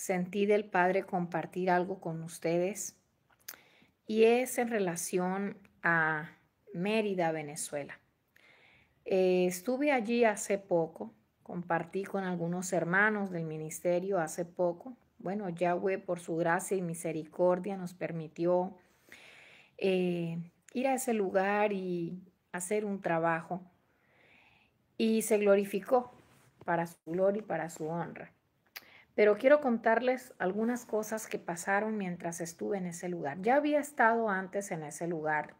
sentí del Padre compartir algo con ustedes y es en relación a Mérida, Venezuela. Eh, estuve allí hace poco, compartí con algunos hermanos del ministerio hace poco. Bueno, Yahweh por su gracia y misericordia nos permitió eh, ir a ese lugar y hacer un trabajo. Y se glorificó para su gloria y para su honra pero quiero contarles algunas cosas que pasaron mientras estuve en ese lugar. Ya había estado antes en ese lugar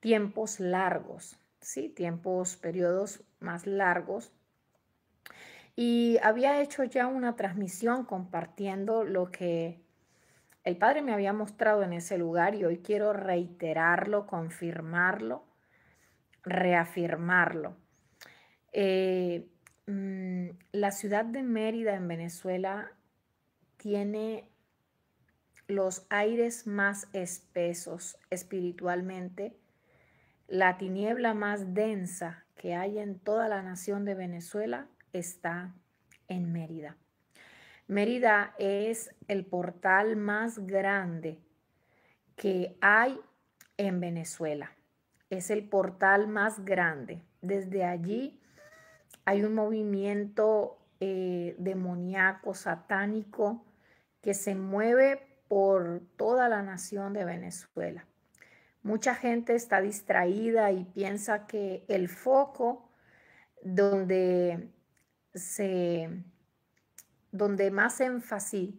tiempos largos, ¿sí? Tiempos, periodos más largos. Y había hecho ya una transmisión compartiendo lo que el Padre me había mostrado en ese lugar y hoy quiero reiterarlo, confirmarlo, reafirmarlo. Eh, Mm, la ciudad de Mérida en Venezuela tiene los aires más espesos espiritualmente, la tiniebla más densa que hay en toda la nación de Venezuela está en Mérida. Mérida es el portal más grande que hay en Venezuela. Es el portal más grande. Desde allí hay un movimiento eh, demoníaco, satánico, que se mueve por toda la nación de Venezuela. Mucha gente está distraída y piensa que el foco donde donde más énfasis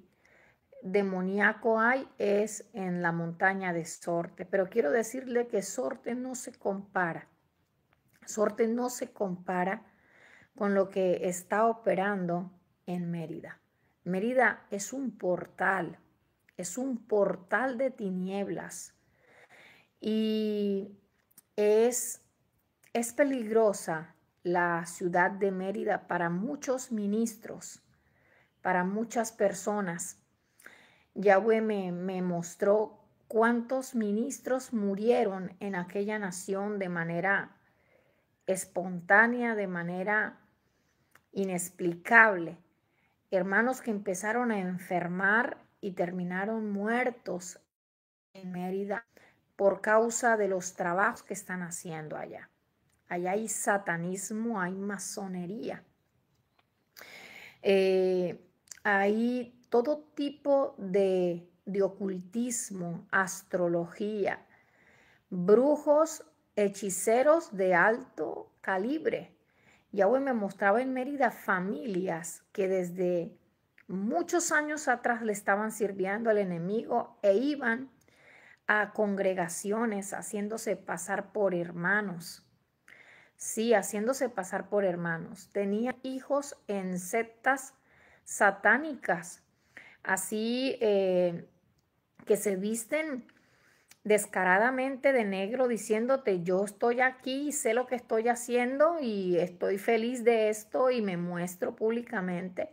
demoníaco hay es en la montaña de Sorte, pero quiero decirle que Sorte no se compara. Sorte no se compara con lo que está operando en Mérida. Mérida es un portal, es un portal de tinieblas y es, es peligrosa la ciudad de Mérida para muchos ministros, para muchas personas. Yahweh me, me mostró cuántos ministros murieron en aquella nación de manera espontánea, de manera inexplicable. Hermanos que empezaron a enfermar y terminaron muertos en Mérida por causa de los trabajos que están haciendo allá. Allá hay satanismo, hay masonería. Eh, hay todo tipo de, de ocultismo, astrología, brujos, hechiceros de alto calibre Yahweh me mostraba en Mérida familias que desde muchos años atrás le estaban sirviendo al enemigo e iban a congregaciones haciéndose pasar por hermanos. Sí, haciéndose pasar por hermanos. Tenía hijos en sectas satánicas, así eh, que se visten descaradamente de negro diciéndote yo estoy aquí, y sé lo que estoy haciendo y estoy feliz de esto y me muestro públicamente.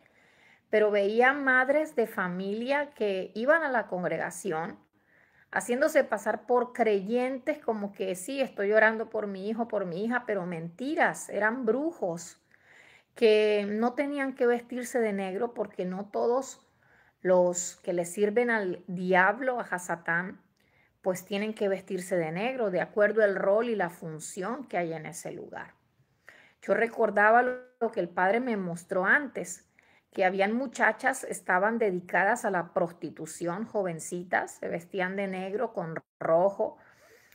Pero veía madres de familia que iban a la congregación haciéndose pasar por creyentes como que sí, estoy orando por mi hijo, por mi hija, pero mentiras, eran brujos que no tenían que vestirse de negro porque no todos los que le sirven al diablo, a Hasatán, pues tienen que vestirse de negro, de acuerdo al rol y la función que hay en ese lugar. Yo recordaba lo que el padre me mostró antes, que habían muchachas, estaban dedicadas a la prostitución, jovencitas, se vestían de negro con rojo,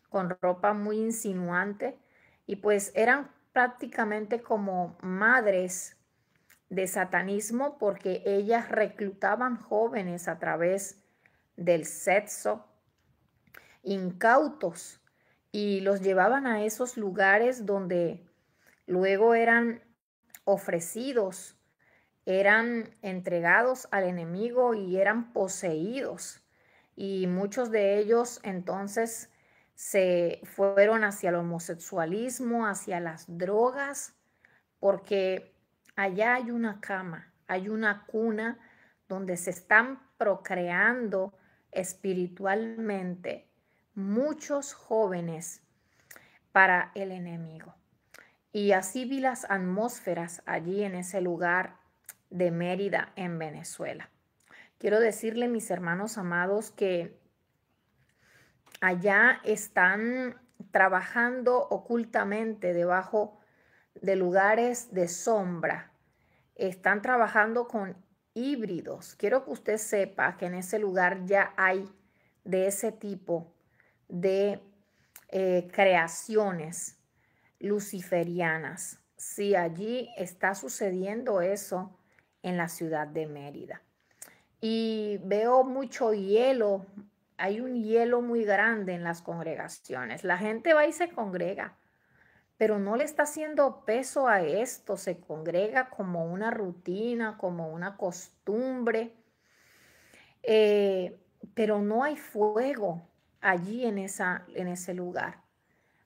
con ropa muy insinuante, y pues eran prácticamente como madres de satanismo porque ellas reclutaban jóvenes a través del sexo, incautos y los llevaban a esos lugares donde luego eran ofrecidos, eran entregados al enemigo y eran poseídos. Y muchos de ellos entonces se fueron hacia el homosexualismo, hacia las drogas, porque allá hay una cama, hay una cuna donde se están procreando espiritualmente muchos jóvenes para el enemigo. Y así vi las atmósferas allí en ese lugar de Mérida, en Venezuela. Quiero decirle, mis hermanos amados, que allá están trabajando ocultamente debajo de lugares de sombra. Están trabajando con híbridos. Quiero que usted sepa que en ese lugar ya hay de ese tipo de eh, creaciones luciferianas. Si sí, allí está sucediendo eso en la ciudad de Mérida. Y veo mucho hielo, hay un hielo muy grande en las congregaciones. La gente va y se congrega, pero no le está haciendo peso a esto, se congrega como una rutina, como una costumbre, eh, pero no hay fuego, allí en, esa, en ese lugar.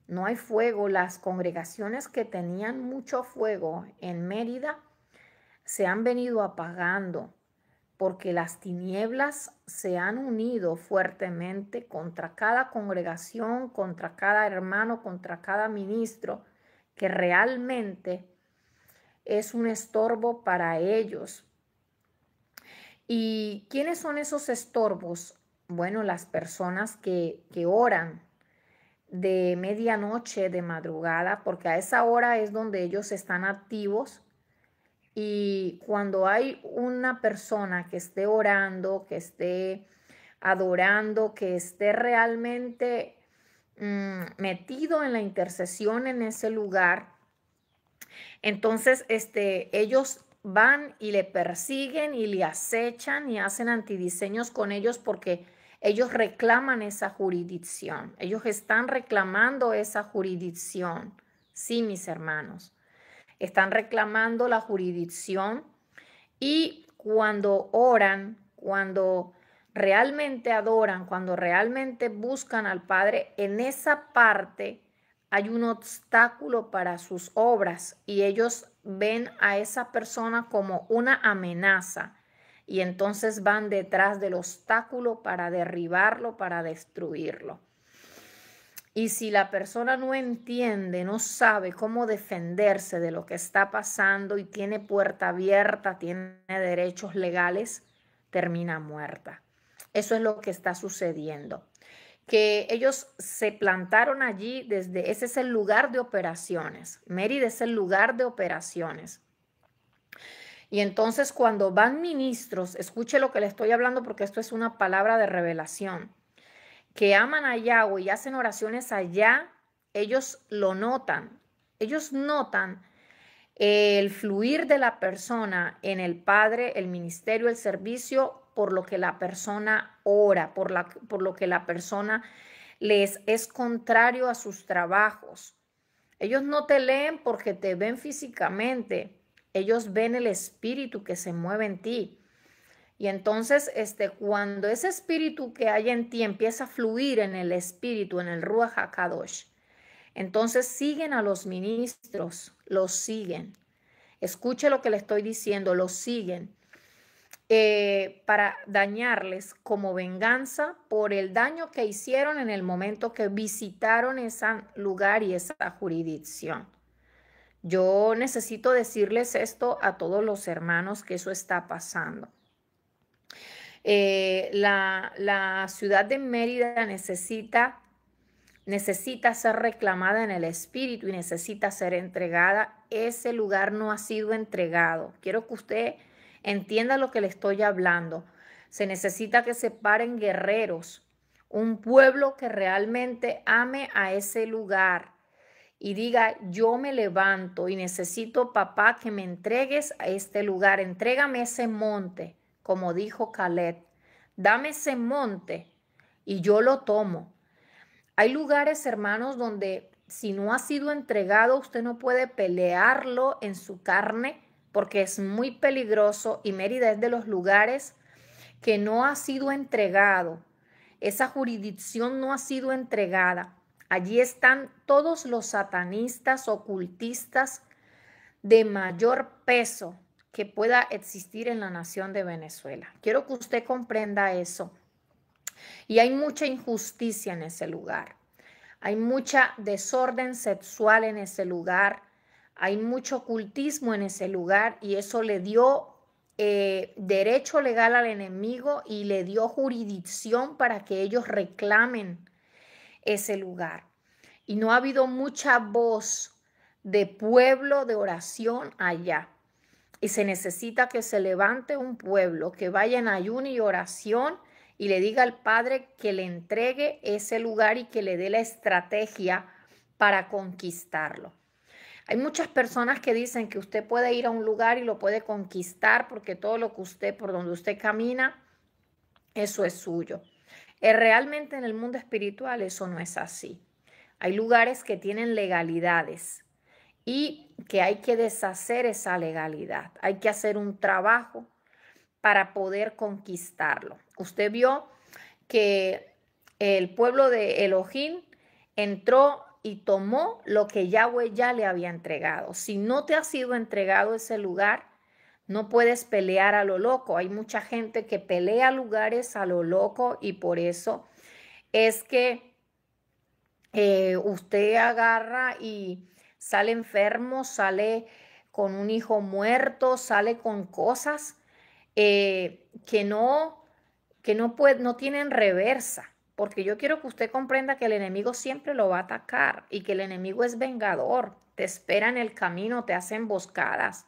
No hay fuego. Las congregaciones que tenían mucho fuego en Mérida se han venido apagando porque las tinieblas se han unido fuertemente contra cada congregación, contra cada hermano, contra cada ministro, que realmente es un estorbo para ellos. ¿Y quiénes son esos estorbos? bueno, las personas que, que oran de medianoche, de madrugada, porque a esa hora es donde ellos están activos. Y cuando hay una persona que esté orando, que esté adorando, que esté realmente mm, metido en la intercesión en ese lugar, entonces este, ellos van y le persiguen y le acechan y hacen antidiseños con ellos porque ellos reclaman esa jurisdicción, ellos están reclamando esa jurisdicción, sí, mis hermanos, están reclamando la jurisdicción y cuando oran, cuando realmente adoran, cuando realmente buscan al Padre, en esa parte hay un obstáculo para sus obras y ellos ven a esa persona como una amenaza y entonces van detrás del obstáculo para derribarlo, para destruirlo. Y si la persona no entiende, no sabe cómo defenderse de lo que está pasando y tiene puerta abierta, tiene derechos legales, termina muerta. Eso es lo que está sucediendo. Que ellos se plantaron allí desde, ese es el lugar de operaciones. Mérida es el lugar de operaciones. Y entonces cuando van ministros, escuche lo que le estoy hablando porque esto es una palabra de revelación, que aman a Yahweh y hacen oraciones allá, ellos lo notan. Ellos notan el fluir de la persona en el Padre, el ministerio, el servicio, por lo que la persona ora, por, la, por lo que la persona les es contrario a sus trabajos. Ellos no te leen porque te ven físicamente, ellos ven el espíritu que se mueve en ti. Y entonces, este, cuando ese espíritu que hay en ti empieza a fluir en el espíritu, en el Ruach HaKadosh, entonces siguen a los ministros, los siguen. Escuche lo que le estoy diciendo, los siguen eh, para dañarles como venganza por el daño que hicieron en el momento que visitaron ese lugar y esa jurisdicción. Yo necesito decirles esto a todos los hermanos que eso está pasando. Eh, la, ciudad de Mérida necesita, necesita ser reclamada en el espíritu y necesita ser entregada. Ese lugar no ha sido entregado. Quiero que usted entienda lo que le estoy hablando. Se necesita que se paren guerreros, un pueblo que realmente ame a ese lugar y diga, yo me levanto y necesito, papá, que me entregues a este lugar, entrégame ese monte, como dijo Caleb, dame ese monte y yo lo tomo. Hay lugares, hermanos, donde si no ha sido entregado, usted no puede pelearlo en su carne porque es muy peligroso y Mérida es de los lugares que no ha sido entregado. Esa jurisdicción no ha sido entregada. Allí están todos los satanistas, ocultistas de mayor peso que pueda existir en la nación de Venezuela. Quiero que usted comprenda eso. Y hay mucha injusticia en ese lugar. Hay mucha desorden sexual en ese lugar. Hay mucho ocultismo en ese lugar y eso le dio eh, derecho legal al enemigo y le dio jurisdicción para que ellos reclamen ese lugar. Y no ha habido mucha voz de pueblo de oración allá. Y se necesita que se levante un pueblo, que vaya en ayuno y oración y le diga al Padre que le entregue ese lugar y que le dé la estrategia para conquistarlo. Hay muchas personas que dicen que usted puede ir a un lugar y lo puede conquistar porque todo lo que usted, por donde usted camina, eso es suyo. Eh, realmente en el mundo espiritual eso no es así. Hay lugares que tienen legalidades y que hay que deshacer esa legalidad. Hay que hacer un trabajo para poder conquistarlo. Usted vio que el pueblo de Elohim entró y tomó lo que Yahweh ya le había entregado. Si no te ha sido entregado ese lugar, no puedes pelear a lo loco. Hay mucha gente que pelea lugares a lo loco y por eso es que eh, usted agarra y sale enfermo, sale con un hijo muerto, sale con cosas eh, que no, que no, no tienen reversa. Porque yo quiero que usted comprenda que el enemigo siempre lo va a atacar y que el enemigo es vengador, te espera en el camino, te hace emboscadas.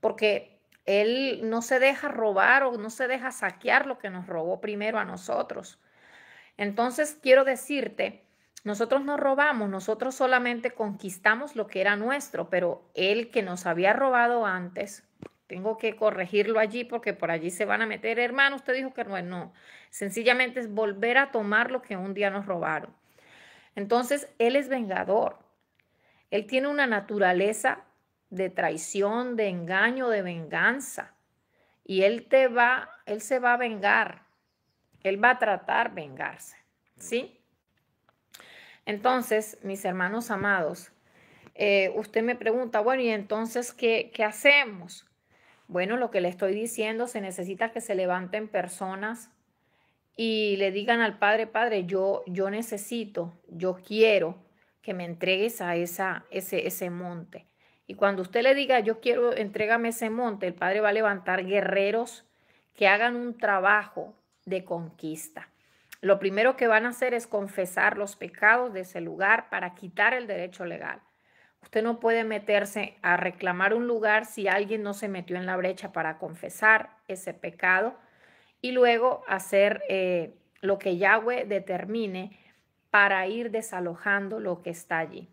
Porque él no se deja robar o no se deja saquear lo que nos robó primero a nosotros. Entonces, quiero decirte, nosotros no robamos, nosotros solamente conquistamos lo que era nuestro, pero Él que nos había robado antes, tengo que corregirlo allí porque por allí se van a meter, hermano, usted dijo que no, no, sencillamente es volver a tomar lo que un día nos robaron. Entonces, Él es vengador, Él tiene una naturaleza de traición, de engaño, de venganza. Y él te va, él se va a vengar. Él va a tratar vengarse, ¿sí? Entonces, mis hermanos amados, eh, usted me pregunta, bueno, ¿y entonces qué, qué hacemos? Bueno, lo que le estoy diciendo, se necesita que se levanten personas y le digan al Padre, Padre, yo, yo necesito, yo quiero que me entregues a esa, ese, ese monte. Y cuando usted le diga, yo quiero, entrégame ese monte, el Padre va a levantar guerreros que hagan un trabajo de conquista. Lo primero que van a hacer es confesar los pecados de ese lugar para quitar el derecho legal. Usted no puede meterse a reclamar un lugar si alguien no se metió en la brecha para confesar ese pecado y luego hacer eh, lo que Yahweh determine para ir desalojando lo que está allí.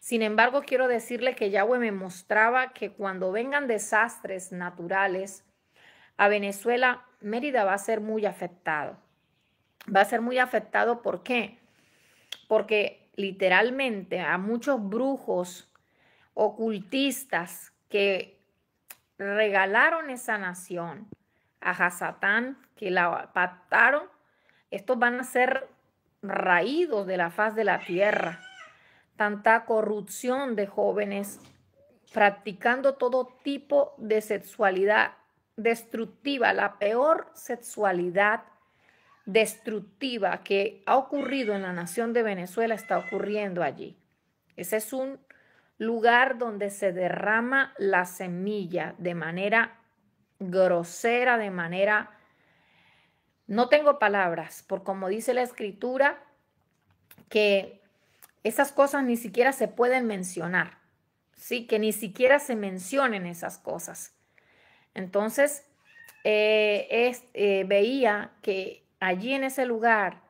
Sin embargo, quiero decirle que Yahweh me mostraba que cuando vengan desastres naturales a Venezuela, Mérida va a ser muy afectado. Va a ser muy afectado, ¿por qué? Porque literalmente a muchos brujos ocultistas que regalaron esa nación a Hasatán, que la pactaron, estos van a ser raídos de la faz de la tierra tanta corrupción de jóvenes practicando todo tipo de sexualidad destructiva, la peor sexualidad destructiva que ha ocurrido en la nación de Venezuela está ocurriendo allí. Ese es un lugar donde se derrama la semilla de manera grosera, de manera... No tengo palabras, por como dice la escritura, que esas cosas ni siquiera se pueden mencionar, ¿sí? Que ni siquiera se mencionen esas cosas. Entonces, eh, eh, veía que allí en ese lugar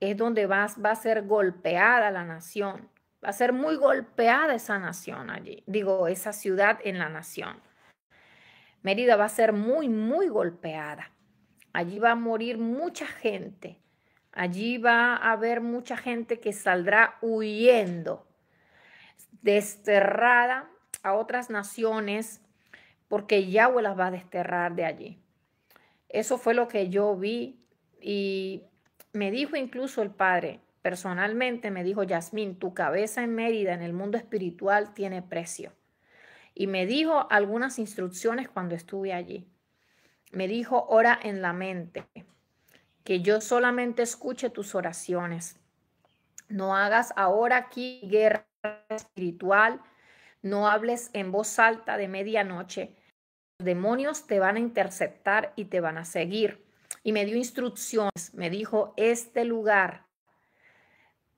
es donde va, va a ser golpeada la nación, va a ser muy golpeada esa nación allí, digo, esa ciudad en la nación. Mérida va a ser muy, muy golpeada. Allí va a morir mucha gente. Allí va a haber mucha gente que saldrá huyendo, desterrada a otras naciones, porque Yahweh las va a desterrar de allí. Eso fue lo que yo vi y me dijo incluso el padre, personalmente me dijo, Yasmín, tu cabeza en Mérida, en el mundo espiritual, tiene precio. Y me dijo algunas instrucciones cuando estuve allí. Me dijo, ora en la mente, que yo solamente escuche tus oraciones. No hagas ahora aquí guerra espiritual, no hables en voz alta de medianoche. Los demonios te van a interceptar y te van a seguir. Y me dio instrucciones, me dijo, este lugar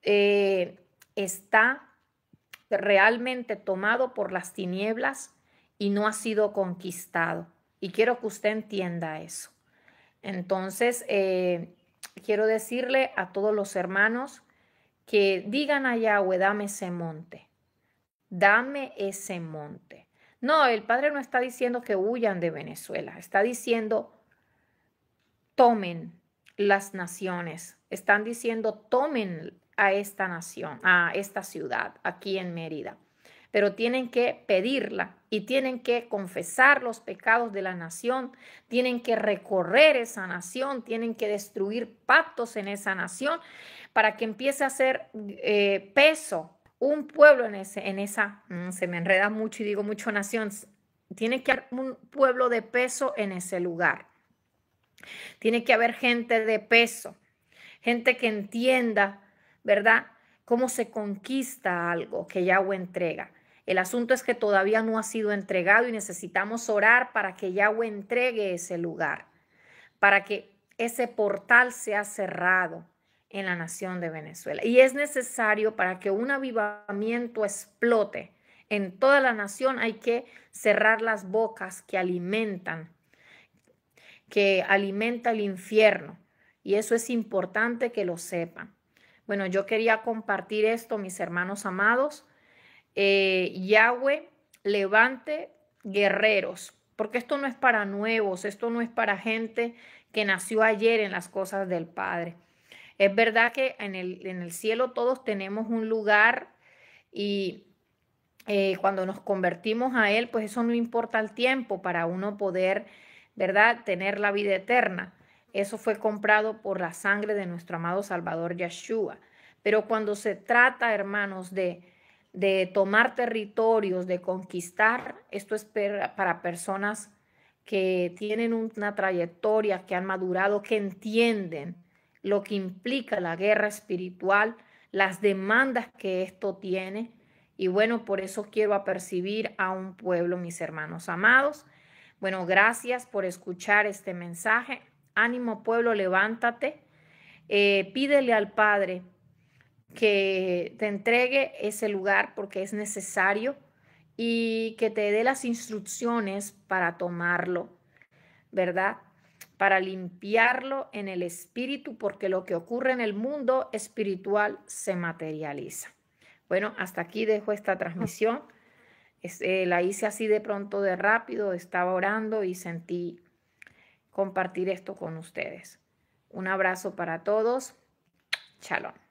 eh, está realmente tomado por las tinieblas y no ha sido conquistado. Y quiero que usted entienda eso. Entonces, eh, quiero decirle a todos los hermanos que digan a Yahweh, dame ese monte, dame ese monte. No, el Padre no está diciendo que huyan de Venezuela, está diciendo, tomen las naciones, están diciendo, tomen a esta nación, a esta ciudad, aquí en Mérida pero tienen que pedirla y tienen que confesar los pecados de la nación, tienen que recorrer esa nación, tienen que destruir pactos en esa nación para que empiece a hacer eh, peso un pueblo en, ese, en esa, mm, se me enreda mucho y digo mucho nación, tiene que haber un pueblo de peso en ese lugar. Tiene que haber gente de peso, gente que entienda, ¿verdad? Cómo se conquista algo que Yahweh entrega. El asunto es que todavía no ha sido entregado y necesitamos orar para que Yahweh entregue ese lugar, para que ese portal sea cerrado en la nación de Venezuela. Y es necesario para que un avivamiento explote en toda la nación, hay que cerrar las bocas que alimentan, que alimenta el infierno. Y eso es importante que lo sepan. Bueno, yo quería compartir esto, mis hermanos amados. Eh, Yahweh levante guerreros, porque esto no es para nuevos, esto no es para gente que nació ayer en las cosas del Padre. Es verdad que en el, en el cielo todos tenemos un lugar y eh, cuando nos convertimos a Él, pues eso no importa el tiempo para uno poder, ¿verdad?, tener la vida eterna. Eso fue comprado por la sangre de nuestro amado Salvador Yeshua. Pero cuando se trata, hermanos, de de tomar territorios, de conquistar, esto es para personas que tienen una trayectoria, que han madurado, que entienden lo que implica la guerra espiritual, las demandas que esto tiene. Y bueno, por eso quiero apercibir a un pueblo, mis hermanos amados. Bueno, gracias por escuchar este mensaje. Ánimo pueblo, levántate. Eh, pídele al Padre que te entregue ese lugar porque es necesario y que te dé las instrucciones para tomarlo, ¿verdad? Para limpiarlo en el espíritu porque lo que ocurre en el mundo espiritual se materializa. Bueno, hasta aquí dejo esta transmisión. Eh, la hice así de pronto, de rápido, estaba orando y sentí compartir esto con ustedes. Un abrazo para todos. Shalom.